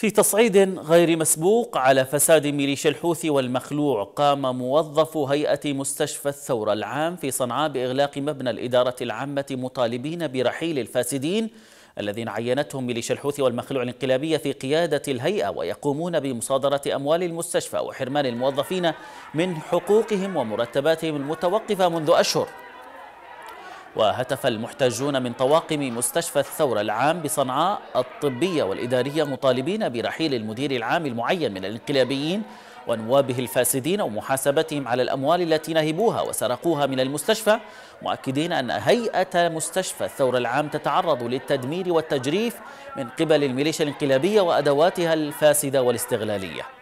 في تصعيد غير مسبوق على فساد ميليشيا الحوثي والمخلوع قام موظف هيئة مستشفى الثورة العام في صنعاء بإغلاق مبنى الإدارة العامة مطالبين برحيل الفاسدين الذين عينتهم ميليشيا الحوثي والمخلوع الانقلابية في قيادة الهيئة ويقومون بمصادرة أموال المستشفى وحرمان الموظفين من حقوقهم ومرتباتهم المتوقفة منذ أشهر وهتف المحتجون من طواقم مستشفى الثورة العام بصنعاء الطبية والإدارية مطالبين برحيل المدير العام المعين من الانقلابيين ونوابه الفاسدين ومحاسبتهم على الأموال التي نهبوها وسرقوها من المستشفى مؤكدين أن هيئة مستشفى الثورة العام تتعرض للتدمير والتجريف من قبل الميليشيا الانقلابية وأدواتها الفاسدة والاستغلالية